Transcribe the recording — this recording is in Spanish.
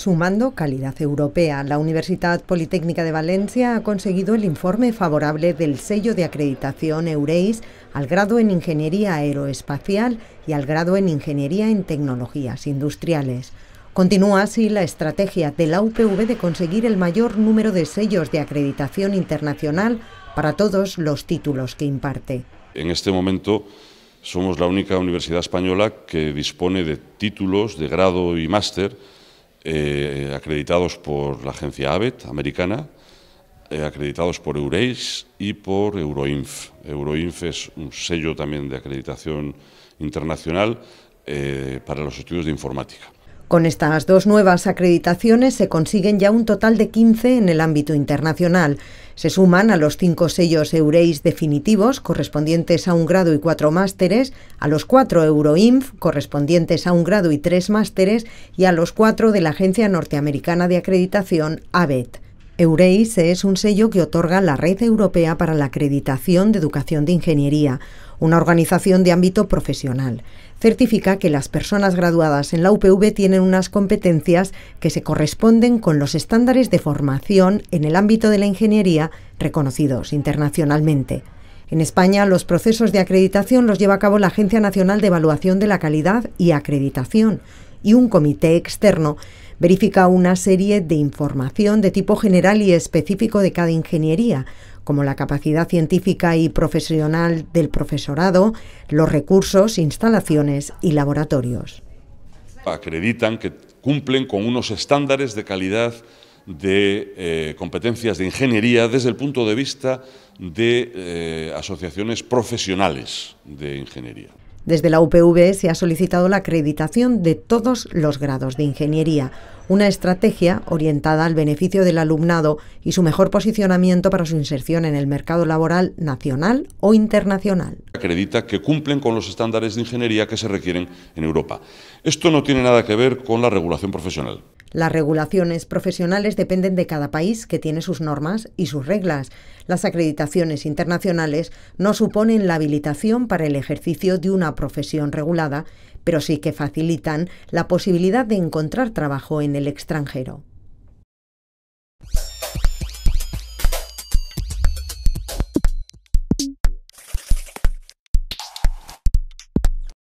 sumando calidad europea. La Universidad Politécnica de Valencia ha conseguido el informe favorable del sello de acreditación Eureis al grado en Ingeniería Aeroespacial y al grado en Ingeniería en Tecnologías Industriales. Continúa así la estrategia de la UPV de conseguir el mayor número de sellos de acreditación internacional para todos los títulos que imparte. En este momento somos la única universidad española que dispone de títulos de grado y máster eh, acreditados por la agencia ABET americana, eh, acreditados por Eureis y por Euroinf. Euroinf es un sello también de acreditación internacional eh, para los estudios de informática. Con estas dos nuevas acreditaciones se consiguen ya un total de 15 en el ámbito internacional. Se suman a los cinco sellos Eureis definitivos, correspondientes a un grado y cuatro másteres, a los cuatro Euroinf, correspondientes a un grado y tres másteres, y a los cuatro de la Agencia Norteamericana de Acreditación, ABET. Eureis es un sello que otorga la Red Europea para la Acreditación de Educación de Ingeniería, una organización de ámbito profesional. Certifica que las personas graduadas en la UPV tienen unas competencias que se corresponden con los estándares de formación en el ámbito de la ingeniería reconocidos internacionalmente. En España, los procesos de acreditación los lleva a cabo la Agencia Nacional de Evaluación de la Calidad y Acreditación y un comité externo Verifica una serie de información de tipo general y específico de cada ingeniería, como la capacidad científica y profesional del profesorado, los recursos, instalaciones y laboratorios. Acreditan que cumplen con unos estándares de calidad de eh, competencias de ingeniería desde el punto de vista de eh, asociaciones profesionales de ingeniería. Desde la UPV se ha solicitado la acreditación de todos los grados de ingeniería, una estrategia orientada al beneficio del alumnado y su mejor posicionamiento para su inserción en el mercado laboral nacional o internacional. Acredita que cumplen con los estándares de ingeniería que se requieren en Europa. Esto no tiene nada que ver con la regulación profesional. Las regulaciones profesionales dependen de cada país que tiene sus normas y sus reglas. Las acreditaciones internacionales no suponen la habilitación para el ejercicio de una profesión regulada, pero sí que facilitan la posibilidad de encontrar trabajo en el extranjero.